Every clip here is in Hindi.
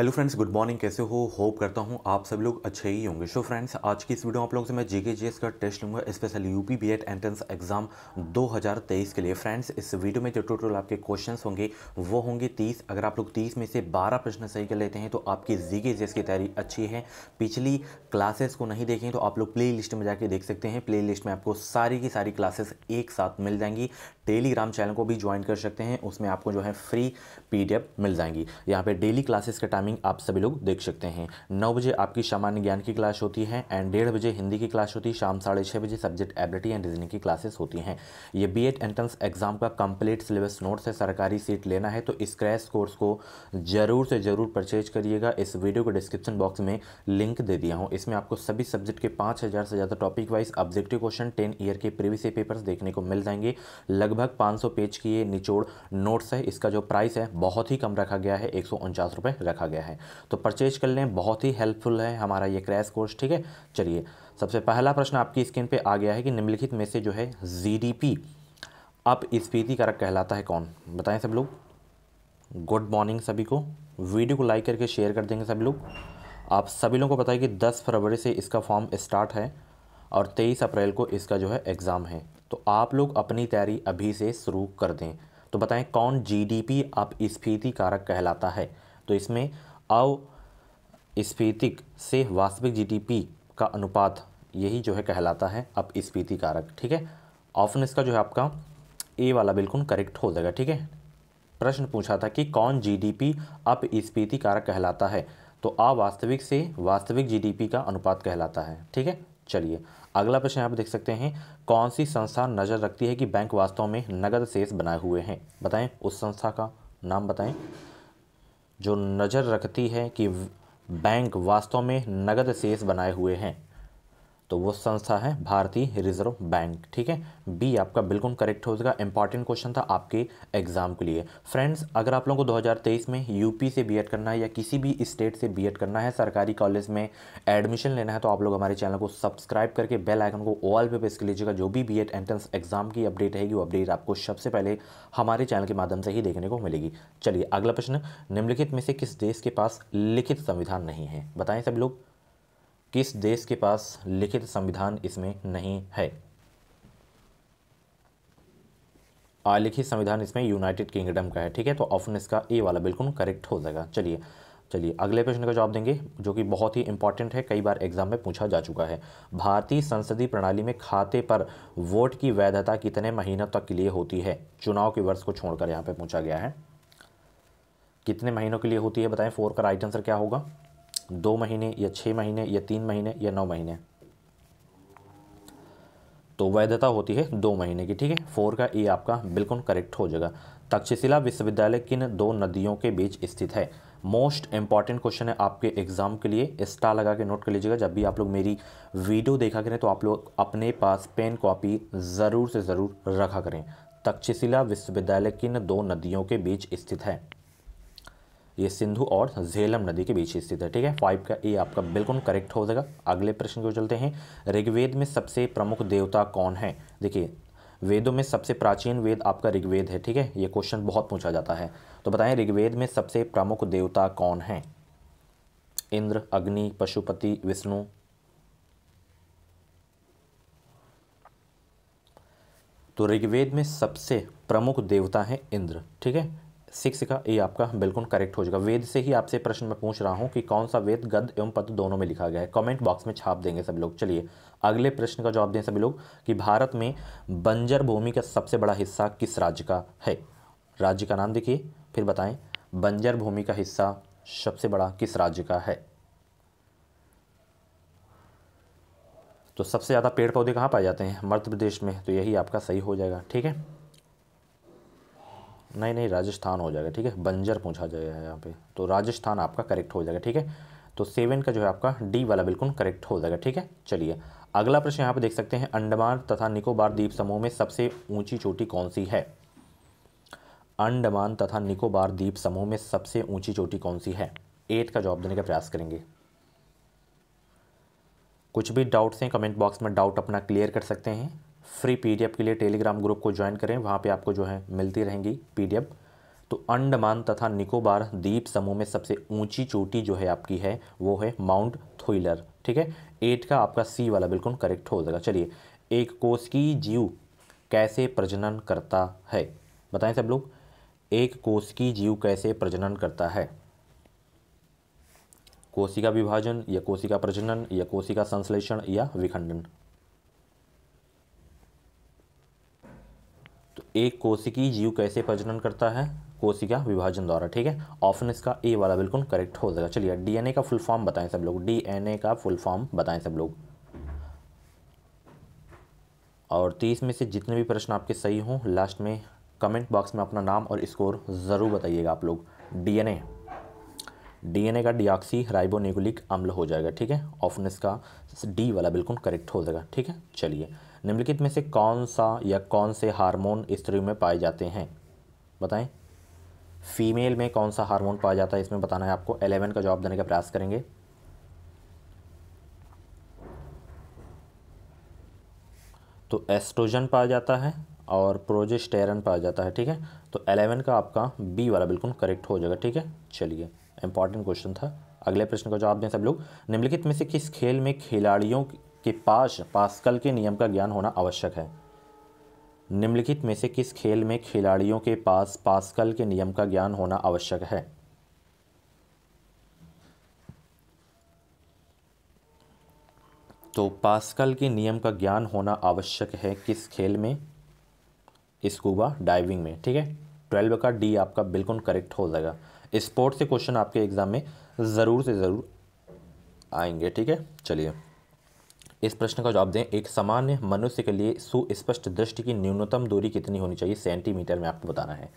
हेलो फ्रेंड्स गुड मॉर्निंग कैसे हो होप करता हूँ आप सब लोग अच्छे ही होंगे सो फ्रेंड्स आज की इस वीडियो आप लोग से मैं जीके जीएस का टेस्ट लूँगा specially UP Ed entrance exam 2023 के लिए फ्रेंड्स इस वीडियो में जो टोटल आपके क्वेश्चन होंगे वो होंगे 30 अगर आप लोग 30 में से 12 प्रश्न सही कर लेते हैं तो आपकी जीके जी की तैयारी अच्छी है पिछली क्लासेस को नहीं देखें तो आप लोग प्ले लिस्ट में जाके देख सकते हैं प्ले लिस्ट में आपको सारी की सारी क्लासेस एक साथ मिल जाएंगी टेलीग्राम चैनल को भी ज्वाइन कर सकते हैं उसमें आपको जो है फ्री पी मिल जाएंगी यहाँ पर डेली क्लासेस का टाइमिंग टाइमिंग आप सभी लोग देख सकते हैं नौ बजे आपकी सामान्य ज्ञान की क्लास होती है एंड डेढ़ बजे हिंदी की क्लास होती है शाम साढ़े छः बजे सब्जेक्ट एबिलिटी एंड रीजनिंग की क्लासेस होती हैं ये बी एड एंट्रेंस एग्जाम का कंप्लीट सिलेबस नोट्स है सरकारी सीट लेना है तो इस क्रैश कोर्स को ज़रूर से ज़रूर परचेज करिएगा इस वीडियो को डिस्क्रिप्शन बॉक्स में लिंक दे दिया हूँ इसमें आपको सभी सब्जेक्ट के पाँच से ज़्यादा topic wise objective question ten year के प्रीवियस पेपर्स देखने को मिल जाएंगे लगभग पाँच पेज की ये निचोड़ नोट्स है इसका जो प्राइस है बहुत ही कम रखा गया है एक रखा गया है तो परचेज कर लें बहुत ही हेल्पफुल है हमारा ये क्रैश कोर्स ठीक है चलिए सबसे पहला प्रश्न आपकी स्क्रीन पे आ गया है कि निम्नलिखित में से जो है जीडीपी अब स्फीति कारक कहलाता है कौन बताएं सब लोग गुड मॉर्निंग सभी को वीडियो को लाइक करके शेयर कर देंगे सभी लोग आप सभी लोगों को पता कि 10 फरवरी से इसका फॉर्म स्टार्ट है और 23 अप्रैल को इसका जो है एग्ज़ाम है तो आप लोग अपनी तैयारी अभी से शुरू कर दें तो बताएं कौन जीडीपी अपस्फीति कारक कहलाता है तो इसमें अवस्फीतिक से वास्तविक जीडीपी का अनुपात यही जो है कहलाता है स्फीति कारक ठीक है ऑप्शन इसका जो है आपका ए वाला बिल्कुल करेक्ट हो जाएगा ठीक है प्रश्न पूछा था कि कौन जीडीपी अपस्फीति कारक कहलाता है तो अवास्तविक से वास्तविक जीडीपी का अनुपात कहलाता है ठीक है चलिए अगला प्रश्न आप देख सकते हैं कौन सी संस्था नज़र रखती है कि बैंक वास्तव में नगद शेष बनाए हुए हैं बताएं उस संस्था का नाम बताएं जो नज़र रखती है कि बैंक वास्तव में नगद शेष बनाए हुए हैं तो वो संस्था है भारतीय रिजर्व बैंक ठीक है बी आपका बिल्कुल करेक्ट हो जाएगा इंपॉर्टेंट क्वेश्चन था आपके एग्जाम के लिए फ्रेंड्स अगर आप लोगों को 2023 में यूपी से बीएड करना है या किसी भी स्टेट से बीएड करना है सरकारी कॉलेज में एडमिशन लेना है तो आप लोग हमारे चैनल को सब्सक्राइब करके बेल आइकन को ऑल पे प्रेस कर लीजिएगा जो भी बी एंट्रेंस एग्जाम की अपडेट रहेगी वो अपडेट आपको सबसे पहले हमारे चैनल के माध्यम से ही देखने को मिलेगी चलिए अगला प्रश्न निम्नलिखित में से किस देश के पास लिखित संविधान नहीं है बताएं सब लोग किस देश के पास लिखित संविधान इसमें नहीं है अलिखित संविधान इसमें यूनाइटेड किंगडम का है ठीक है तो ऑप्शन इसका ए वाला बिल्कुल करेक्ट हो जाएगा चलिए चलिए अगले प्रश्न का जवाब देंगे जो कि बहुत ही इंपॉर्टेंट है कई बार एग्जाम में पूछा जा चुका है भारतीय संसदीय प्रणाली में खाते पर वोट की वैधता कितने महीनों तक के लिए होती है चुनाव के वर्ष को छोड़कर यहाँ पर पूछा गया है कितने महीनों के लिए होती है बताएं फोर का राइट आंसर क्या होगा दो महीने या छः महीने या तीन महीने या नौ महीने तो वैधता होती है दो महीने की ठीक है फोर का ए आपका बिल्कुल करेक्ट हो जाएगा तक्षशिला विश्वविद्यालय किन दो नदियों के बीच स्थित है मोस्ट इंपॉर्टेंट क्वेश्चन है आपके एग्जाम के लिए स्टार लगा के नोट कर लीजिएगा जब भी आप लोग मेरी वीडियो देखा करें तो आप लोग अपने पास पेन कॉपी ज़रूर से ज़रूर रखा करें तक्षशिला विश्वविद्यालय किन दो नदियों के बीच स्थित है ये सिंधु और झेलम नदी के बीच स्थित है ठीक है फाइव का ए आपका बिल्कुल करेक्ट हो जाएगा अगले प्रश्न को चलते हैं ऋग्वेद में सबसे प्रमुख देवता कौन है देखिए वेदों में सबसे प्राचीन वेद आपका ऋग्वेद है ठीक है ये क्वेश्चन बहुत पूछा जाता है तो बताएं ऋग्वेद में सबसे प्रमुख देवता कौन है इंद्र अग्नि पशुपति विष्णु तो ऋग्वेद में सबसे प्रमुख देवता है इंद्र ठीक है सिक्स का ये आपका बिल्कुल करेक्ट हो जाएगा वेद से ही आपसे प्रश्न में पूछ रहा हूँ कि कौन सा वेद गद एवं पद दोनों में लिखा गया है कमेंट बॉक्स में छाप देंगे सभी लोग चलिए अगले प्रश्न का जवाब दें सभी लोग कि भारत में बंजर भूमि का सबसे बड़ा हिस्सा किस राज्य का है राज्य का नाम देखिए फिर बताएं बंजर भूमि का हिस्सा सबसे बड़ा किस राज्य का है तो सबसे ज़्यादा पेड़ पौधे कहाँ पाए जाते हैं मध्य प्रदेश में तो यही आपका सही हो जाएगा ठीक है नहीं नहीं राजस्थान हो जाएगा ठीक है बंजर पूछा जाएगा यहाँ पे तो राजस्थान आपका करेक्ट हो जाएगा ठीक है तो सेवन का जो है आपका डी वाला बिल्कुल करेक्ट हो जाएगा ठीक है चलिए अगला प्रश्न यहाँ पे देख सकते हैं अंडमान तथा निकोबार द्वीप समूह में सबसे ऊंची चोटी कौन सी है अंडमान तथा निकोबार द्वीप समूह में सबसे ऊंची चोटी कौन सी है एट का जवाब देने का प्रयास करेंगे कुछ भी डाउट्स हैं कमेंट बॉक्स में डाउट अपना क्लियर कर सकते हैं फ्री पीडीएफ के लिए टेलीग्राम ग्रुप को ज्वाइन करें वहाँ पे आपको जो है मिलती रहेंगी पीडीएफ तो अंडमान तथा निकोबार द्वीप समूह में सबसे ऊंची चोटी जो है आपकी है वो है माउंट थोइलर ठीक है एट का आपका सी वाला बिल्कुल करेक्ट हो जाएगा चलिए एक कोश की जीव कैसे प्रजनन करता है बताएं सब लोग एक कोश की जीव कैसे प्रजनन करता है कोशिका विभाजन या कोशिका प्रजनन या कोशिका संश्लेषण या विखंडन एक कोशिकी जीव कैसे प्रजनन करता है कोशिका विभाजन द्वारा ठीक है ऑप्शन इसका ए वाला बिल्कुल करेक्ट हो जाएगा चलिए डीएनए का फुल फॉर्म बताएं सब लोग डीएनए का फुल फॉर्म बताएं सब लोग और तीस में से जितने भी प्रश्न आपके सही हों लास्ट में कमेंट बॉक्स में अपना नाम और स्कोर ज़रूर बताइएगा आप लोग डीएनए डीएनए का डिऑक्सी राइबोन्यूक्लिक अम्ल हो जाएगा ठीक है ऑफनेस का डी वाला बिल्कुल करेक्ट हो जाएगा ठीक है चलिए निम्नलिखित में से कौन सा या कौन से हार्मोन स्त्री में पाए जाते हैं बताएं फीमेल में कौन सा हार्मोन पाया जाता है इसमें बताना है आपको एलेवन का जवाब देने का प्रयास करेंगे तो एस्ट्रोजन पाया जाता है और प्रोजेस्टेरन पाया जाता है ठीक है तो एलेवन का आपका बी वाला बिल्कुल करेक्ट हो जाएगा ठीक है चलिए इंपॉर्टेंट क्वेश्चन था अगले प्रश्न का जवाब दें सब लोग निम्नलिखित में से किस खेल में खिलाड़ियों के पास पास्कल के नियम का ज्ञान होना आवश्यक है निम्नलिखित में से किस खेल में खिलाड़ियों के पास पास्कल के नियम का ज्ञान होना आवश्यक है तो पास्कल के नियम का ज्ञान होना आवश्यक है किस खेल में स्कूबा डाइविंग में ठीक है ट्वेल्व का डी आपका बिल्कुल करेक्ट हो जाएगा स्पोर्ट्स से क्वेश्चन आपके एग्ज़ाम में ज़रूर से ज़रूर आएंगे ठीक है चलिए इस प्रश्न का जवाब दें एक सामान्य मनुष्य के लिए सुस्पष्ट दृष्टि की न्यूनतम दूरी कितनी होनी चाहिए सेंटीमीटर में आपको बताना है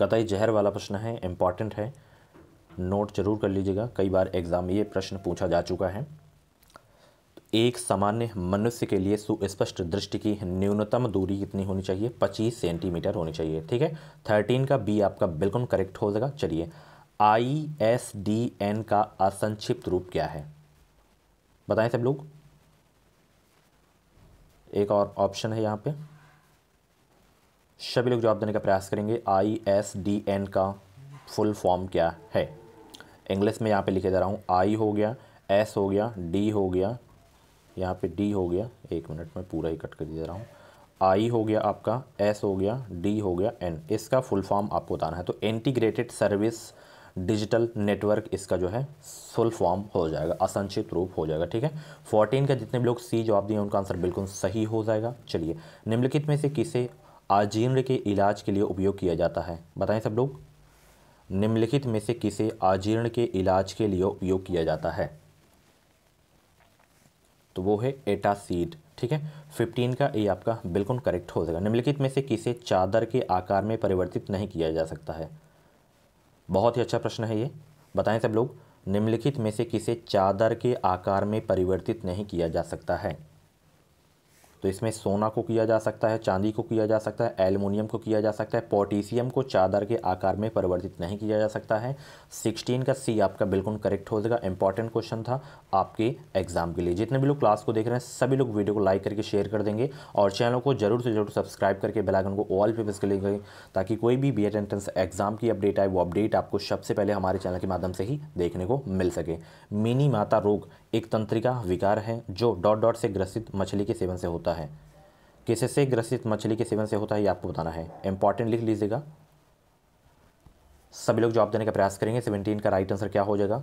कतई जहर वाला प्रश्न है इम्पॉर्टेंट है नोट जरूर कर लीजिएगा कई बार एग्ज़ाम ये प्रश्न पूछा जा चुका है एक सामान्य मनुष्य के लिए सुस्पष्ट दृष्टि की न्यूनतम दूरी कितनी होनी चाहिए 25 सेंटीमीटर होनी चाहिए ठीक है 13 का बी आपका बिल्कुल करेक्ट हो जाएगा चलिए आई एस डी एन का असंक्षिप्त रूप क्या है बताएं सब लोग एक और ऑप्शन है यहाँ पे सभी लोग जवाब देने का प्रयास करेंगे आई एस डी एन का फुल फॉर्म क्या है इंग्लिश में यहाँ पे लिखे जा रहा हूँ आई हो गया एस हो गया डी हो गया यहाँ पे डी हो गया एक मिनट में पूरा ही कट कर दे रहा हूँ आई हो गया आपका एस हो गया डी हो गया एन इसका फुल फॉर्म आपको बताना है तो इंटीग्रेटेड सर्विस डिजिटल नेटवर्क इसका जो है फुल फॉर्म हो जाएगा असंक्षित रूप हो जाएगा ठीक है फोर्टीन का जितने भी लोग सी जवाब दिए उनका आंसर बिल्कुल सही हो जाएगा चलिए निम्नलिखित में से किसे आजीर्ण के इलाज के लिए उपयोग किया जाता है बताएं सब लोग निम्नलिखित में से किसे आजीर्ण के इलाज के लिए उपयोग किया जाता है तो वो है एटासीड ठीक है फिफ्टीन का ये आपका बिल्कुल करेक्ट हो जाएगा निम्नलिखित में से किसे चादर के आकार में परिवर्तित नहीं किया जा सकता है बहुत ही अच्छा प्रश्न है ये बताएं सब लोग निम्नलिखित में से किसे चादर के आकार में परिवर्तित नहीं किया जा सकता है तो इसमें सोना को किया जा सकता है चांदी को किया जा सकता है एल्युमिनियम को किया जा सकता है पोटेशियम को चादर के आकार में परिवर्तित नहीं किया जा सकता है सिक्सटीन का सी आपका बिल्कुल करेक्ट हो जाएगा इंपॉर्टेंट क्वेश्चन था आपके एग्जाम के लिए जितने भी लोग क्लास को देख रहे हैं सभी लोग वीडियो को लाइक करके शेयर कर देंगे और चैनल को जरूर से जरूर सब्सक्राइब करके बेलाइकन को ऑल पे प्रेस लेंगे ताकि कोई भी बी एंट्रेंस एग्जाम की अपडेट आए वो अपडेट आपको सबसे पहले हमारे चैनल के माध्यम से ही देखने को मिल सके मिनी माता रोग एक तंत्रिका विकार है जो डॉट डॉट से ग्रसित मछली के सेवन से होता होता है किसे से ग्रसित मछली के सेवन से होता है ये आपको बताना है इंपॉर्टेंट लिख लीजिएगा सभी लोग जवाब देने का प्रयास करेंगे सेवनटीन का राइट आंसर क्या हो जाएगा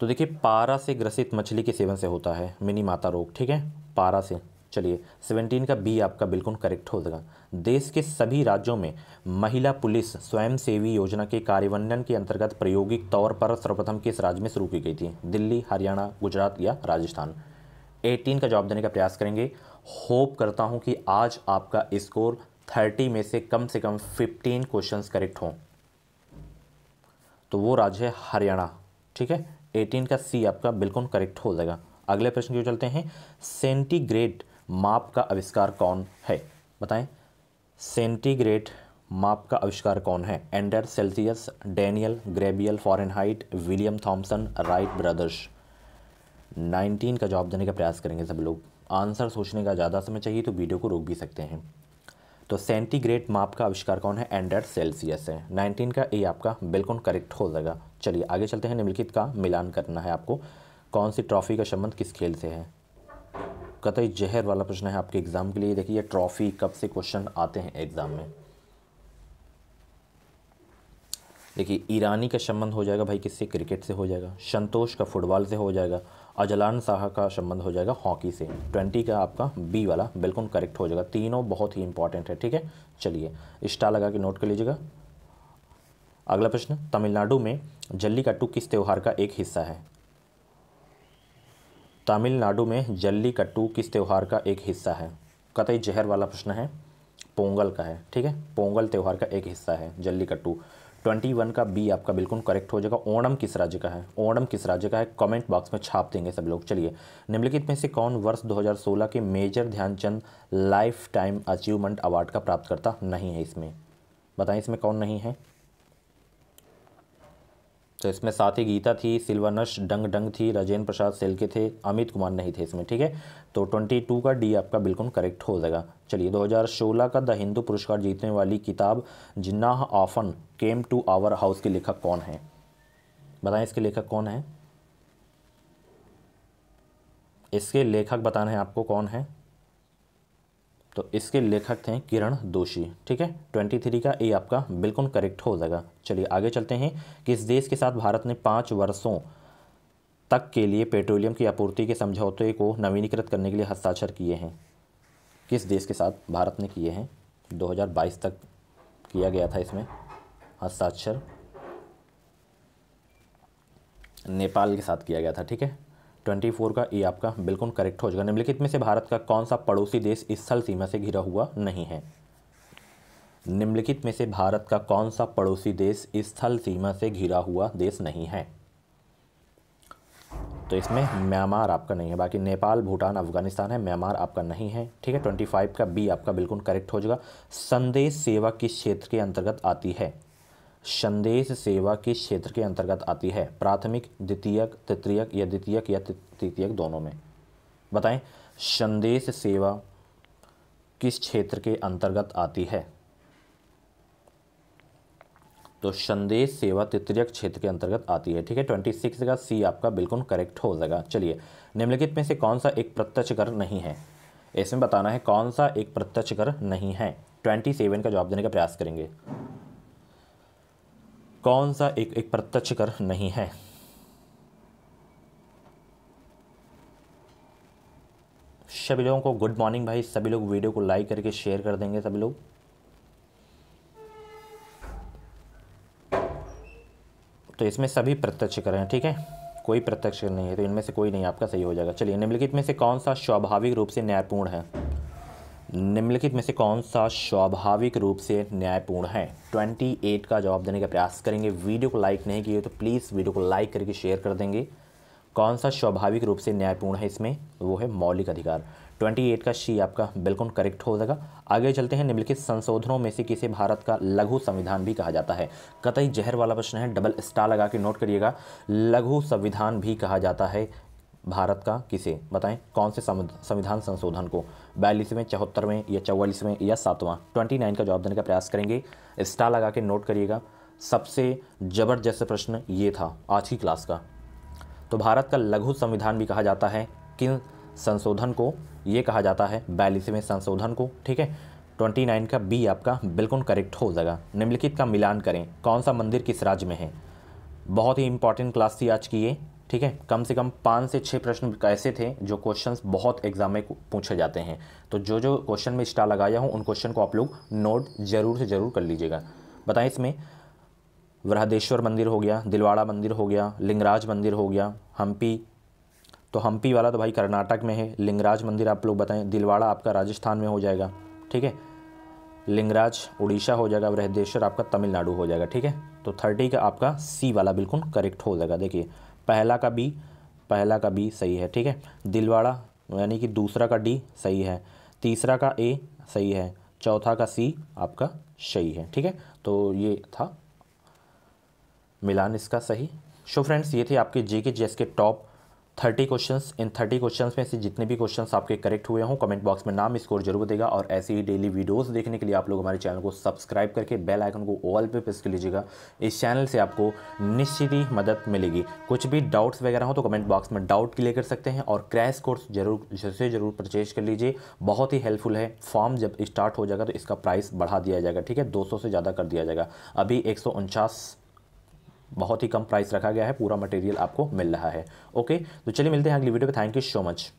तो देखिए पारा से ग्रसित मछली के सेवन से होता है मिनी माता रोग ठीक है पारा से चलिए सेवनटीन का बी आपका बिल्कुल करेक्ट हो जाएगा देश के सभी राज्यों में महिला पुलिस स्वयंसेवी योजना के कार्यान्वयन के अंतर्गत प्रायोगिक तौर पर सर्वप्रथम किस राज्य में शुरू की गई थी दिल्ली हरियाणा गुजरात या राजस्थान 18 का जवाब देने का प्रयास करेंगे होप करता हूं कि आज आपका स्कोर 30 में से कम से कम 15 क्वेश्चंस करेक्ट हों तो वो राज्य है हरियाणा ठीक है 18 का सी आपका बिल्कुल करेक्ट हो जाएगा अगले प्रश्न की ओर चलते हैं सेंटीग्रेड माप का आविष्कार कौन है बताएं सेंटीग्रेड माप का आविष्कार कौन है Anders Celsius Daniel Gabriel Fahrenheit William Thomson Wright brothers 19 का जवाब देने का प्रयास करेंगे सब लोग आंसर सोचने का ज़्यादा समय चाहिए तो वीडियो को रोक भी सकते हैं तो सेंटीग्रेड माप का आविष्कार कौन है एंडर सेल्सियस है 19 का ए आपका बिल्कुल करेक्ट हो जाएगा चलिए आगे चलते हैं निम्नलिखित का मिलान करना है आपको कौन सी ट्रॉफी का संबंध किस खेल से है कतई जहर वाला प्रश्न है आपके एग्ज़ाम के लिए देखिए ट्रॉफ़ी कब से क्वेश्चन आते हैं एग्ज़ाम में देखिए ईरानी का संबंध हो जाएगा भाई किससे क्रिकेट से हो जाएगा संतोष का फुटबॉल से हो जाएगा अजलान शाह का संबंध हो जाएगा हॉकी से ट्वेंटी का आपका बी वाला बिल्कुल करेक्ट हो जाएगा तीनों बहुत ही इंपॉर्टेंट है ठीक है चलिए स्टार लगा के नोट कर लीजिएगा अगला प्रश्न तमिलनाडु में जल्लीकट्टू किस त्यौहार का एक हिस्सा है तमिलनाडु में जल्लीकट्टू किस त्यौहार का एक हिस्सा है कतई जहर वाला प्रश्न है पोंगल का है ठीक है पोंगल त्यौहार का एक हिस्सा है जल्लीकट्टू ट्वेंटी वन का बी आपका बिल्कुल करेक्ट हो जाएगा ओणम किस राज्य का है ओणम किस राज्य का है कमेंट बॉक्स में छाप देंगे सब लोग चलिए निम्नलिखित में से कौन वर्ष 2016 के major Dhyan Chand lifetime achievement award का प्राप्तकर्ता नहीं है इसमें बताएं इसमें कौन नहीं है तो इसमें साथी गीता थी सिल्वानश डंग डंग थी राजेंद्र प्रसाद सेलके थे अमित कुमार नहीं थे इसमें ठीक है तो ट्वेंटी टू का डी आपका बिल्कुल करेक्ट हो जाएगा चलिए 2016 का द हिंदू पुरस्कार जीतने वाली किताब Jinnah often came to our house के लेखक कौन है बताएं इसके लेखक कौन है इसके लेखक बताना है आपको कौन है तो इसके लेखक थे किरण दोषी ठीक है ट्वेंटी थ्री का ए आपका बिल्कुल करेक्ट हो जाएगा चलिए आगे चलते हैं किस देश के साथ भारत ने पाँच वर्षों तक के लिए पेट्रोलियम की आपूर्ति के समझौते को नवीनीकृत करने के लिए हस्ताक्षर किए हैं किस देश के साथ भारत ने किए हैं 2022 तक किया गया था इसमें हस्ताक्षर नेपाल के साथ किया गया था ठीक है ट्वेंटी फोर का ए आपका बिल्कुल करेक्ट हो जाएगा निम्नलिखित में से भारत का कौन सा पड़ोसी देश इस स्थल सीमा से घिरा हुआ नहीं है निम्नलिखित में से भारत का कौन सा पड़ोसी देश इस स्थल सीमा से घिरा हुआ देश नहीं है तो इसमें म्यांमार आपका नहीं है बाकी नेपाल भूटान अफगानिस्तान है म्यांमार आपका नहीं है ठीक है ट्वेंटी फाइव का बी आपका बिल्कुल करेक्ट हो जाएगा संदेश सेवा किस क्षेत्र के अंतर्गत आती है संदेश सेवा किस क्षेत्र के अंतर्गत आती है प्राथमिक द्वितीयक तृतीयक या द्वितीयक या तृतीयक दोनों में बताएं संदेश सेवा किस क्षेत्र के अंतर्गत आती है तो संदेश सेवा तृतीयक क्षेत्र के अंतर्गत आती है ठीक है ट्वेंटी सिक्स का सी आपका बिल्कुल करेक्ट हो जाएगा चलिए निम्नलिखित में से कौन सा एक प्रत्यक्ष कर नहीं है इसमें बताना है कौन सा एक प्रत्यक्ष कर नहीं है ट्वेंटी सेवन का जवाब देने का प्रयास करेंगे कौन सा एक एक प्रत्यक्ष कर नहीं है सभी लोगों को गुड मॉर्निंग भाई सभी लोग वीडियो को लाइक करके शेयर कर देंगे सभी लोग तो इसमें सभी प्रत्यक्ष कर हैं ठीक है कोई प्रत्यक्ष नहीं है तो इनमें से कोई नहीं आपका सही हो जाएगा चलिए निम्नलिखित में से कौन सा स्वाभाविक रूप से न्यायपूर्ण है निम्नलिखित में से कौन सा स्वाभाविक रूप से न्यायपूर्ण है 28 का जवाब देने का प्रयास करेंगे वीडियो को लाइक नहीं किए तो प्लीज़ वीडियो को लाइक करके शेयर कर देंगे कौन सा स्वाभाविक रूप से न्यायपूर्ण है इसमें वो है मौलिक अधिकार 28 का शी आपका बिल्कुल करेक्ट हो जाएगा आगे चलते हैं निम्नलिखित संशोधनों में से किसे भारत का लघु संविधान भी कहा जाता है कतई जहर वाला प्रश्न है डबल स्टार लगा के नोट करिएगा लघु संविधान भी कहा जाता है भारत का किसे बताएं कौन से संविधान संशोधन को बयालीसवें चौहत्तरवें या चौवालीसवें या सातवां ट्वेंटी नाइन का जवाब देने का प्रयास करेंगे स्टार लगा के नोट करिएगा सबसे जबरदस्त प्रश्न ये था आज की क्लास का तो भारत का लघु संविधान भी कहा जाता है किन संशोधन को ये कहा जाता है बयालीसवें संशोधन को ठीक है ट्वेंटी नाइन का बी आपका बिल्कुल करेक्ट हो जाएगा निम्नलिखित का मिलान करें कौन सा मंदिर किस राज्य में है बहुत ही इंपॉर्टेंट क्लास थी आज की ये ठीक है कम से कम पाँच से छः प्रश्न ऐसे थे जो क्वेश्चंस बहुत एग्जाम में पूछे जाते हैं तो जो जो क्वेश्चन में स्टार लगाया हूँ उन क्वेश्चन को आप लोग नोट ज़रूर से ज़रूर कर लीजिएगा बताएं इसमें वृहदेश्वर मंदिर हो गया दिलवाड़ा मंदिर हो गया लिंगराज मंदिर हो गया हम्पी तो हम्पी वाला तो भाई कर्नाटक में है लिंगराज मंदिर आप लोग बताएं दिलवाड़ा आपका राजस्थान में हो जाएगा ठीक है लिंगराज उड़ीसा हो जाएगा वृहदेश्वर आपका तमिलनाडु हो जाएगा ठीक है तो थर्टी का आपका सी वाला बिल्कुल करेक्ट हो जाएगा देखिए पहला का बी पहला का बी सही है ठीक है दिलवाड़ा यानी कि दूसरा का डी सही है तीसरा का ए सही है चौथा का सी आपका सही है ठीक है तो ये था मिलान इसका सही शो फ्रेंड्स ये थे आपके जे K G K top thirty question इन थर्टी क्वेश्चन में से जितने भी क्वेश्चन आपके करेक्ट हुए हों कमेंट बॉक्स में नाम स्कोर जरूर देगा और ऐसे ही डेली वीडियोस देखने के लिए आप लोग हमारे चैनल को सब्सक्राइब करके बेल आइकन को ऑल पे प्रेस कर लीजिएगा इस चैनल से आपको निश्चित ही मदद मिलेगी कुछ भी डाउट्स वगैरह हो तो कमेंट बॉक्स में डाउट क्लियर कर सकते हैं और क्रैश कोर्स जरूर से जरूर परचेज कर लीजिए बहुत ही हेल्पफुल है फॉर्म जब स्टार्ट हो जाएगा तो इसका प्राइस बढ़ा दिया जाएगा ठीक है दो से ज़्यादा कर दिया जाएगा अभी एक बहुत ही कम प्राइस रखा गया है पूरा मटेरियल आपको मिल रहा है ओके तो चलिए मिलते हैं अगली वीडियो में थैंक यू सो मच